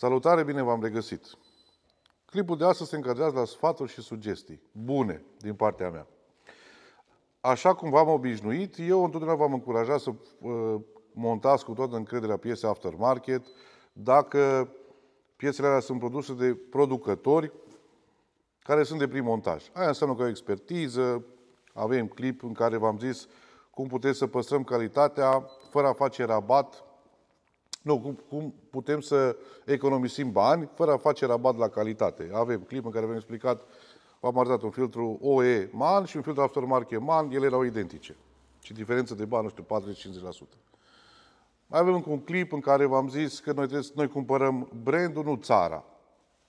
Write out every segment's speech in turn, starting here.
Salutare, bine v-am regăsit! Clipul de astăzi se încadrează la sfaturi și sugestii bune din partea mea. Așa cum v-am obișnuit, eu întotdeauna v-am încurajat să uh, montați cu toată încrederea piese aftermarket. Dacă piesele alea sunt produse de producători care sunt de prim montaj. Aia înseamnă că o expertiză, avem clip în care v-am zis cum puteți să păstrăm calitatea fără a face rabat nu, cum, cum putem să economisim bani fără a face rabat la calitate. Avem clip în care v-am explicat, v am arătat un filtru OE MAN și un filtru aftermarket MAN, ele erau identice. Și diferență de bani, nu știu, 40-50%. Mai avem încă un clip în care v-am zis că noi, trebuie, noi cumpărăm brandul, nu țara.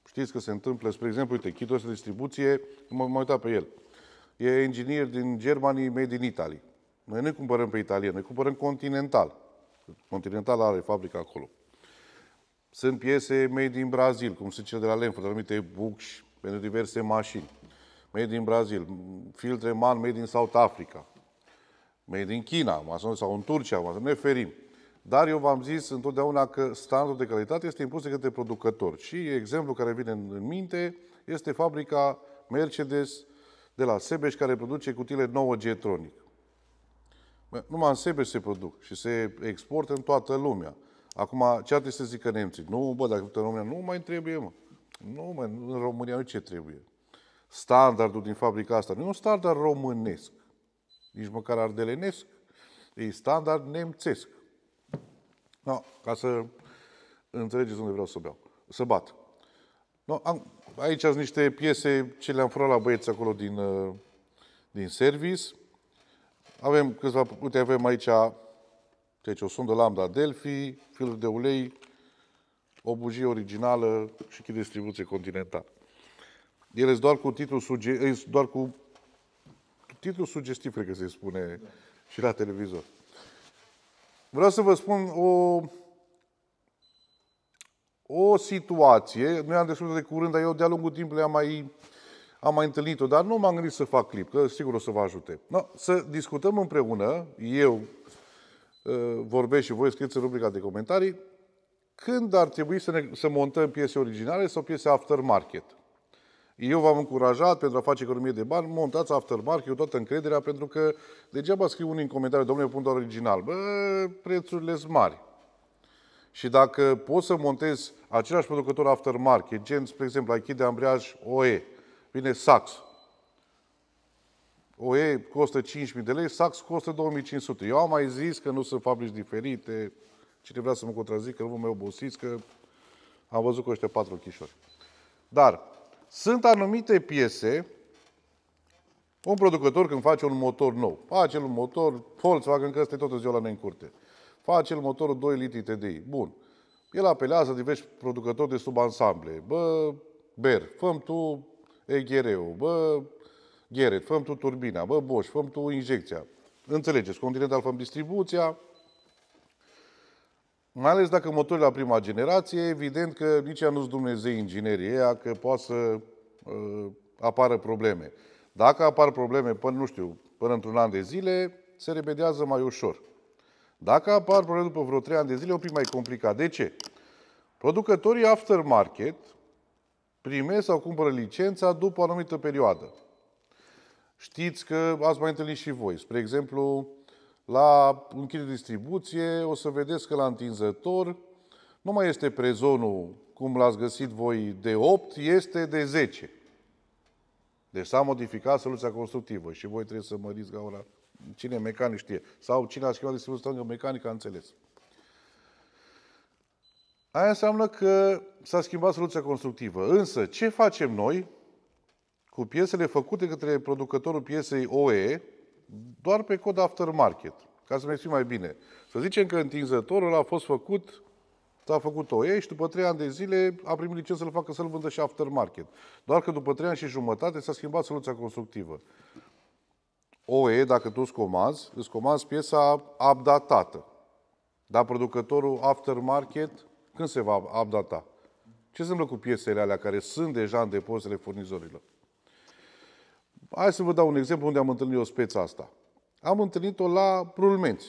Știți că se întâmplă, spre exemplu, uite, kitul ăsta de distribuție, m-am uitat pe el. E inginer din Germany, made in Italy. Noi nu cumpărăm pe italien, noi cumpărăm continental. Continental are fabrica acolo. Sunt piese made din Brazil, cum sunt cele de la Lenford, anumite bucși pentru diverse mașini. Made din Brazil, filtre MAN made din South Africa, made din China, sau în Turcia, ne ferim. Dar eu v-am zis întotdeauna că standardul de calitate este impus de către producător. Și exemplul care vine în minte este fabrica Mercedes de la Sebeș, care produce cutile nouă G-Tronic. Numai în sebe se produc și se exportă în toată lumea. Acum, ce trebui să zică nemții? Nu, bă, dacă în România, nu mai trebuie, mă. Nu, mă, în România nu ce trebuie. Standardul din fabrica asta nu e un standard românesc, nici măcar ardelenesc, e standard nemțesc. No, ca să înțelegeți unde vreau să beau, să bat. No, am, aici sunt niște piese ce le-am furat la băieți acolo din, uh, din service. Avem câțiva, uite, avem aici, deci o sondă lambda Delphi, filuri de ulei, o bugie originală și chi distribuție continentală. Ele sunt doar cu titlul sugestiv doar cu titlul sugestiv, cred că se spune și la televizor. Vreau să vă spun o, o situație. Noi am descoperit de curând, dar eu de-a lungul timpului am mai am mai întâlnit-o, dar nu m-am gândit să fac clip, că sigur o să vă ajute. No, să discutăm împreună, eu uh, vorbesc și voi scrieți în rubrica de comentarii, când ar trebui să, ne, să montăm piese originale sau piese aftermarket. Eu v-am încurajat pentru a face economie de bani, montați aftermarket, eu toată încrederea, pentru că degeaba scriu unii în comentarii, domnule, pun doar original. Bă, prețurile sunt mari. Și dacă poți să montezi același producător aftermarket, gen, spre exemplu, Aichi de ambreiaj OE, Vine sax. O e costă 5.000 de lei, sax costă 2.500. Eu am mai zis că nu sunt fabrici diferite. Cine vrea să mă contrazic, că nu mă obosiți, că am văzut cu ăștia patru chișori. Dar sunt anumite piese un producător când face un motor nou, face un motor Volkswagen, că este tot ziua la noi în curte, face un motorul 2 litri TDI, bun. El apelează diversi producători de subansamble. Bă, Ber, făm tu e, ghereu, bă, gheret, făm tu turbina, bă, boș, făm tu injecția. Înțelegeți, Continental făm distribuția, mai ales dacă motorul la prima generație, evident că nici ea nu s Dumnezei inginerie, ea că poate să uh, apară probleme. Dacă apar probleme până, nu știu, până într-un an de zile, se remediază mai ușor. Dacă apar probleme după vreo 3 ani de zile, e un pic mai complicat. De ce? Producătorii aftermarket primesc sau cumpără licența după o anumită perioadă. Știți că ați mai întâlnit și voi. Spre exemplu, la închidere distribuție o să vedeți că la întinzător nu mai este prezonul, cum l-ați găsit voi, de 8, este de 10. Deci s-a modificat soluția constructivă și voi trebuie să măriți gaura. Cine mecanic știe. Sau cine a schimbat distribuția, că mecanic a înțeles. Aia înseamnă că s-a schimbat soluția constructivă. Însă, ce facem noi cu piesele făcute către producătorul piesei OE doar pe cod aftermarket? Ca să mă exprim mai bine. Să zicem că întinzătorul a fost făcut S-a făcut OE și după 3 ani de zile a primit licență să-l facă să-l vândă și aftermarket. Doar că după 3 ani și jumătate s-a schimbat soluția constructivă. OE, dacă tu îți comanzi, îți comanzi piesa updatată. Dar producătorul aftermarket când se va updata? Ce se cu piesele alea care sunt deja în depozitele furnizorilor? Hai să vă dau un exemplu unde am întâlnit o speță asta. Am întâlnit-o la Prulmenți.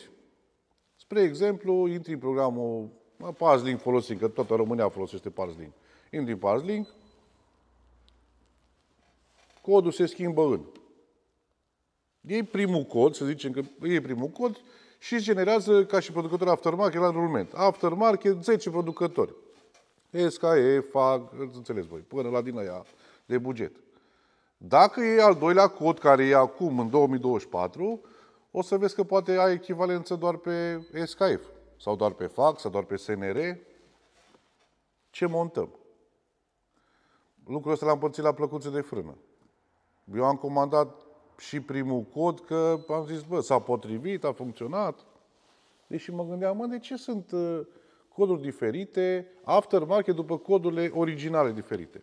Spre exemplu, intri în programul Pazlink folosind că toată România folosește Pazlink. Intri în Pazlink, codul se schimbă în. Ei primul cod, să zicem că e primul cod și generează, ca și producător aftermarket, la rulment. Aftermarket, 10 producători. SKE, FAG, îți înțeles voi, până la din aia de buget. Dacă e al doilea cod, care e acum, în 2024, o să vezi că poate ai echivalență doar pe SKF, sau doar pe FAC, sau doar pe SNR. Ce montăm? Lucrul ăsta l-am pățit la plăcuțe de frână. Eu am comandat și primul cod că am zis, bă, s-a potrivit, a funcționat. Deși mă gândeam, mă, de ce sunt uh, coduri diferite, aftermarket după codurile originale diferite.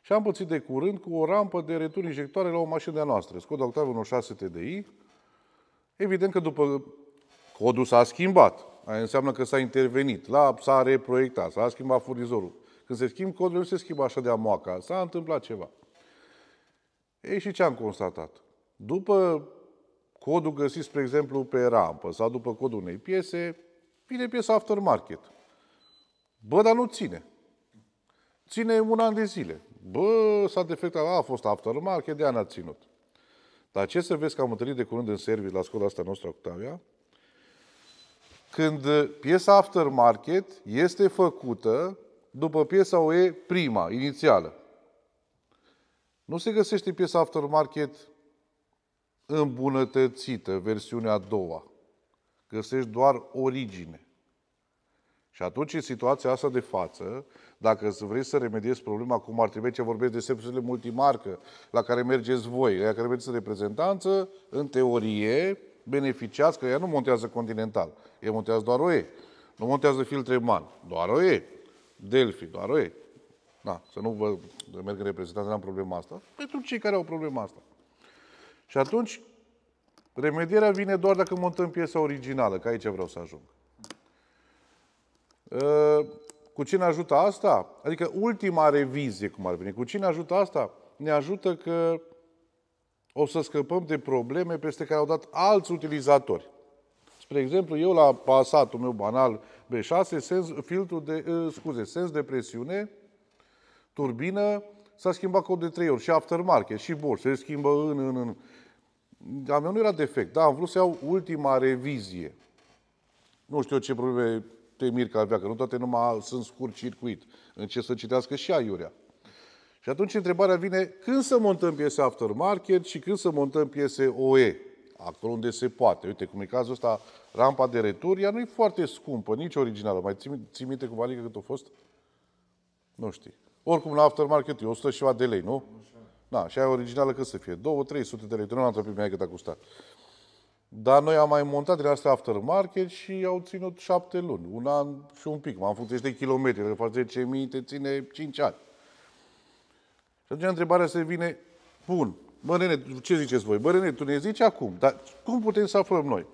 Și am pățit de curând cu o rampă de retur injectoare la o mașină de-a noastră, Skoda Octavia 1.6 TDI. Evident că după codul s-a schimbat. Aia înseamnă că s-a intervenit, la, s-a reproiectat, s-a schimbat furnizorul. Când se schimbă codul, nu se schimbă așa de amoaca. S-a întâmplat ceva. Ei, și ce am constatat? După codul găsit, spre exemplu, pe rampă sau după codul unei piese, vine piesa aftermarket. Bă, dar nu ține. Ține un an de zile. Bă, s-a defectat, a, a fost aftermarket, de an a ținut. Dar ce să vezi că am întâlnit de curând în service la scola asta noastră, Octavia, când uh, piesa aftermarket este făcută după piesa OE prima, inițială. Nu se găsește piesa aftermarket îmbunătățită, versiunea a doua. Găsești doar origine. Și atunci, în situația asta de față, dacă vrei să remediezi problema cum ar trebui, ce vorbesc de serviciile multimarcă la care mergeți voi, la care mergeți în reprezentanță, în teorie, beneficiați că ea nu montează Continental, ea montează doar OE. Nu montează filtre MAN, doar OE. Delphi, doar OE. Da, să nu vă merg în reprezentanță, n-am problema asta. Pentru cei care au problema asta. Și atunci, remedierea vine doar dacă montăm piesa originală, că aici vreau să ajung. Ă, cu cine ajută asta? Adică ultima revizie, cum ar veni. Cu cine ajută asta? Ne ajută că o să scăpăm de probleme peste care au dat alți utilizatori. Spre exemplu, eu la pasatul meu banal B6, sens, filtru de, ă, scuze, sens de presiune turbină, s-a schimbat cod de trei ori și aftermarket și bol, se schimbă în, în, în. A mea nu era defect, da, am vrut să iau ultima revizie. Nu știu ce probleme te mir că avea, că nu toate numai sunt scurt circuit, în ce să citească și aiurea. Și atunci întrebarea vine, când să montăm piese aftermarket și când să montăm piese OE? Acolo unde se poate. Uite, cum e cazul ăsta, rampa de retur, ea nu e foarte scumpă, nici originală. Mai ții, ții minte cu valică cât a fost? Nu știi. Oricum, la aftermarket e 100 și ceva de lei, nu? Da, și aia originală cât să fie? 2-300 de lei. Nu am întrebat cât a costat. Dar noi am mai montat din astea aftermarket și au ținut șapte luni, un an și un pic. M-am făcut de kilometri, dacă faci 10.000, te ține 5 ani. Și atunci întrebarea se vine, bun, bă, nene, ce ziceți voi? Bă, nene, tu ne zici acum, dar cum putem să aflăm noi?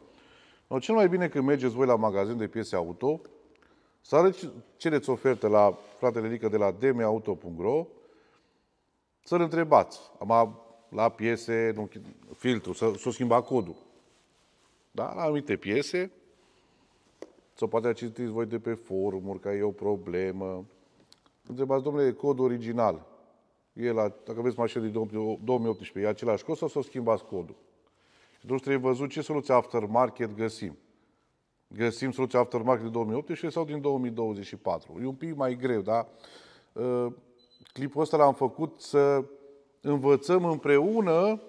No, cel mai bine când mergeți voi la magazin de piese auto, să cereți ofertă la fratele Nică de la dmauto.ro să-l întrebați. Am la piese, nu, filtru, să, să schimba codul. Da? La anumite piese, sau poate a citiți voi de pe forumuri, că e o problemă. Întrebați, domnule, codul original. E la, dacă aveți mașină din 2018, e același cod sau să schimbați codul? Și atunci trebuie văzut ce soluție aftermarket găsim găsim soluția aftermarket din 2018 sau din 2024. E un pic mai greu, dar uh, clipul ăsta l-am făcut să învățăm împreună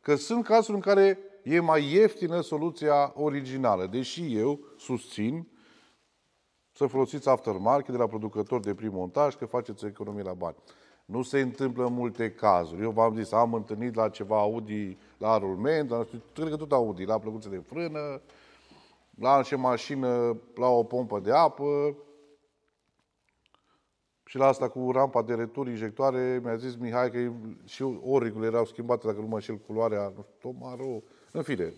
că sunt cazuri în care e mai ieftină soluția originală. Deși eu susțin să folosiți aftermarket de la producători de prim montaj, că faceți economie la bani. Nu se întâmplă în multe cazuri. Eu v-am zis, am întâlnit la ceva Audi, la rulment, la, cred că tot Audi, la plăcuțe de frână, la lanșe mașină la o pompă de apă și la asta cu rampa de retur, injectoare, mi-a zis Mihai că și origurile erau schimbate, dacă nu mă înșel culoarea, nu știu, tomaro. În fine,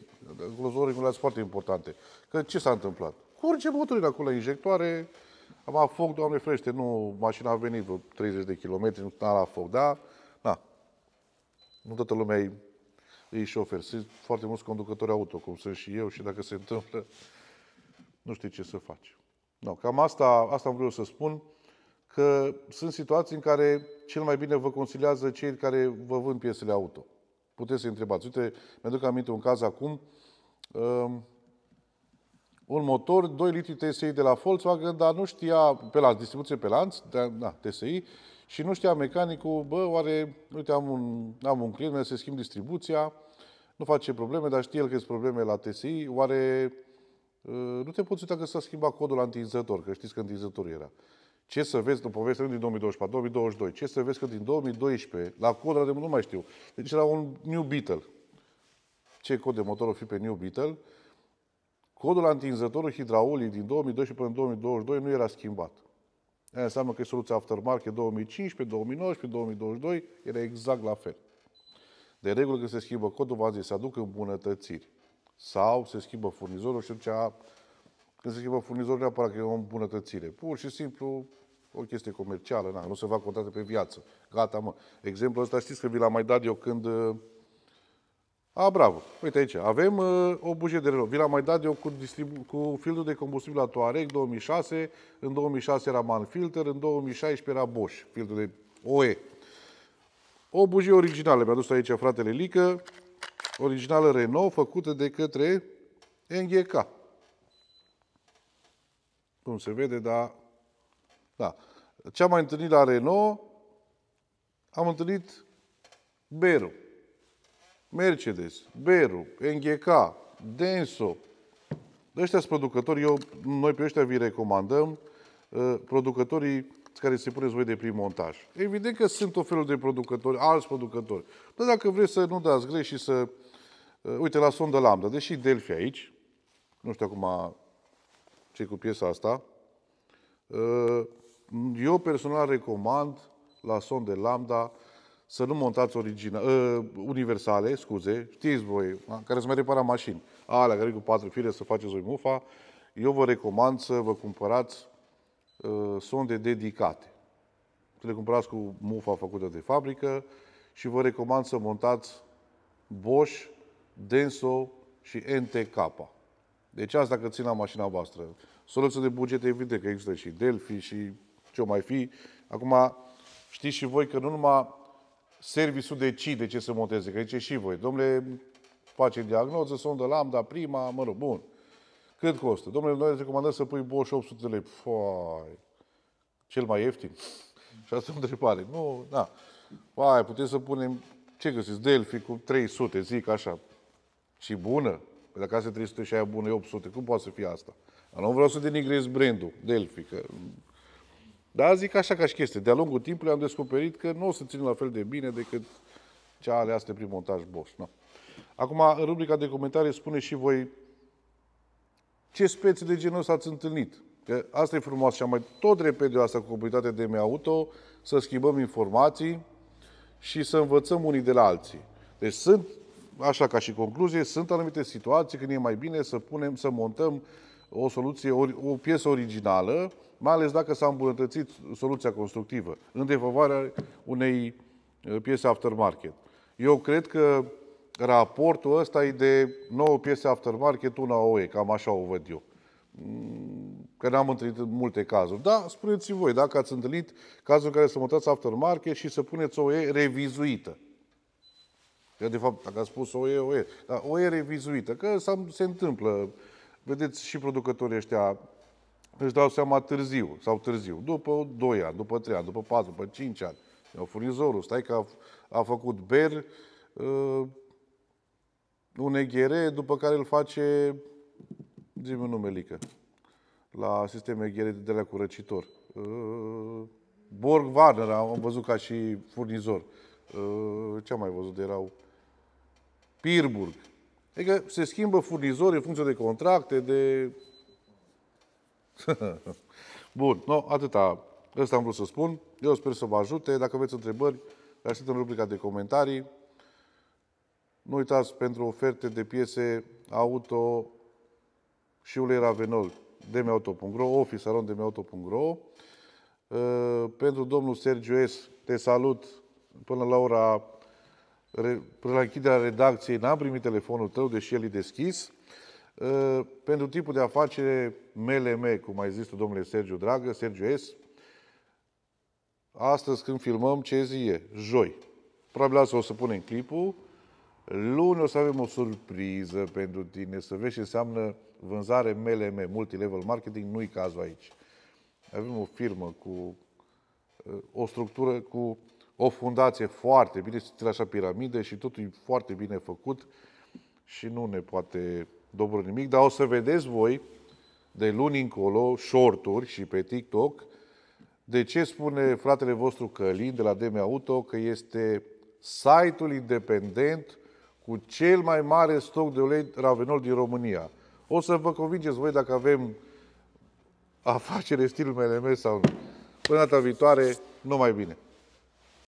origurile sunt foarte importante. Că ce s-a întâmplat? Curge motorul acolo injectoare, am avut foc, doamne frește, nu, mașina a venit vreo 30 de kilometri, nu s-a la foc, da? Na, nu toată lumea e ei șoferi. Sunt foarte mulți conducători auto, cum sunt și eu, și dacă se întâmplă, nu știi ce să faci. No, cam asta, asta am vrut să spun, că sunt situații în care cel mai bine vă consiliază cei care vă vând piesele auto. Puteți să întrebați. Uite, mi-aduc aminte un caz acum, um, un motor, 2 litri TSI de la Volkswagen, dar nu știa pe la distribuție pe lanț, de, da, na, da, TSI, și nu știa mecanicul, bă, oare, uite, am un, am un client, mi se schimb distribuția, nu face probleme, dar știe el că sunt probleme la TSI, oare uh, nu te poți uita că s-a schimbat codul la întinzător, că știți că întinzător era. Ce să vezi, după povestim din 2024, 2022, ce să vezi că din 2012, la codul de nu mai știu, deci era un New Beetle. Ce cod de motor o fi pe New Beetle? Codul la hidraulic din 2012 până în 2022 nu era schimbat. Aia înseamnă că e soluția aftermarket 2015, 2019, 2022 era exact la fel. De regulă când se schimbă codul, v-am zis, se aduc îmbunătățiri. Sau se schimbă furnizorul și atunci când se schimbă furnizorul, neapărat că e o îmbunătățire. Pur și simplu o chestie comercială, na, nu se fac contracte pe viață. Gata, mă. Exemplul ăsta știți că vi l-am mai dat eu când... Uh, A, bravo. Uite aici, avem uh, o bugie de renault. Vi l-am mai dat eu cu, distribu- cu filtrul de combustibil la Touareg 2006. În 2006 era Manfilter, în 2016 era Bosch, filtrul de OE. O bujie originală, mi-a dus aici fratele Lică, originală Renault, făcută de către NGK. Cum se vede, da. da. Ce am mai întâlnit la Renault, am întâlnit Beru, Mercedes, Beru, NGK, Denso. Ăștia sunt producători, eu, noi pe ăștia vi recomandăm, uh, producătorii care se puneți voi de prim montaj. Evident că sunt o felul de producători, alți producători. Dar dacă vreți să nu dați greș și să... Uh, uite, la sondă lambda, deși Delphi aici, nu știu acum ce cu piesa asta, uh, eu personal recomand la sondă lambda să nu montați origina, uh, universale, scuze, știți voi, care să mai repara mașini, alea care cu patru fire să faceți voi mufa, eu vă recomand să vă cumpărați Uh, sonde dedicate. Le cumpărați cu mufa făcută de fabrică și vă recomand să montați Bosch, Denso și NTK. Deci asta dacă țin la mașina voastră. Soluția de buget, evident că există și Delphi și ce o mai fi. Acum știți și voi că nu numai serviciul decide ce să monteze, că zice și voi. Domnule, face diagnoză, sondă lambda, prima, mă rog, bun. Cât costă? Domnule, noi recomandăm să pui Bosch 800 de lei. Fai, cel mai ieftin. Și asta e o întrebare. Nu, da. Vai, puteți să punem, ce găsiți, Delphi cu 300, zic așa. Și bună? Păi dacă asta e 300 și aia bună e 800, cum poate să fie asta? Nu vreau să denigrez brandul Delphi, că... Dar zic așa ca și chestie. De-a lungul timpului am descoperit că nu o să țin la fel de bine decât cea ale astea prin montaj Bosch. No. Acum, în rubrica de comentarii, spune și voi ce specii de genul ăsta ați întâlnit. Că asta e frumos și am mai tot repede asta cu comunitatea de auto să schimbăm informații și să învățăm unii de la alții. Deci sunt, așa ca și concluzie, sunt anumite situații când e mai bine să punem, să montăm o soluție, o piesă originală, mai ales dacă s-a îmbunătățit soluția constructivă, în defavoarea unei uh, piese aftermarket. Eu cred că raportul ăsta e de nouă piese aftermarket, una OE, cam așa o văd eu. Mm, că n-am întâlnit în multe cazuri. Da, spuneți voi, dacă ați întâlnit cazuri în care să mutați aftermarket și să puneți OE revizuită. Că, de fapt, dacă ați spus OE, OE. Dar OE revizuită, că se întâmplă. Vedeți și producătorii ăștia își dau seama târziu sau târziu, după 2 ani, după 3 ani, după 4, după 5 ani. Furnizorul, stai că a, a făcut ber, ă, un EGR după care îl face, zi un numelică, la sisteme EGR de la curăcitor. Uh, Borg Warner am văzut ca și furnizor. Uh, ce am mai văzut? Erau Pirburg. Adică se schimbă furnizori în funcție de contracte, de... Bun, no, atâta. Asta am vrut să spun. Eu sper să vă ajute. Dacă aveți întrebări, le aștept în rubrica de comentarii. Nu uitați pentru oferte de piese auto și ulei Ravenol, demiauto.ro, ofisaron demiauto.ro. Uh, pentru domnul Sergiu S, te salut până la ora până la închiderea redacției, n-am primit telefonul tău, deși el e deschis. Uh, pentru tipul de afacere MLM, cum mai zis domnule Sergiu Dragă, Sergiu S, astăzi când filmăm, ce zi e? Joi. Probabil asta o să punem clipul. Luni o să avem o surpriză pentru tine, să vezi ce înseamnă vânzare MLM, multilevel marketing, nu-i cazul aici. Avem o firmă cu eh, o structură, cu o fundație foarte bine, se așa piramide și totul e foarte bine făcut și nu ne poate dobro nimic, dar o să vedeți voi de luni încolo, shorturi și pe TikTok, de ce spune fratele vostru Călin de la DM Auto că este site-ul independent cu cel mai mare stoc de ulei Ravenol din România. O să vă convingeți voi dacă avem afacere stil MLM sau nu. Până data viitoare, numai bine!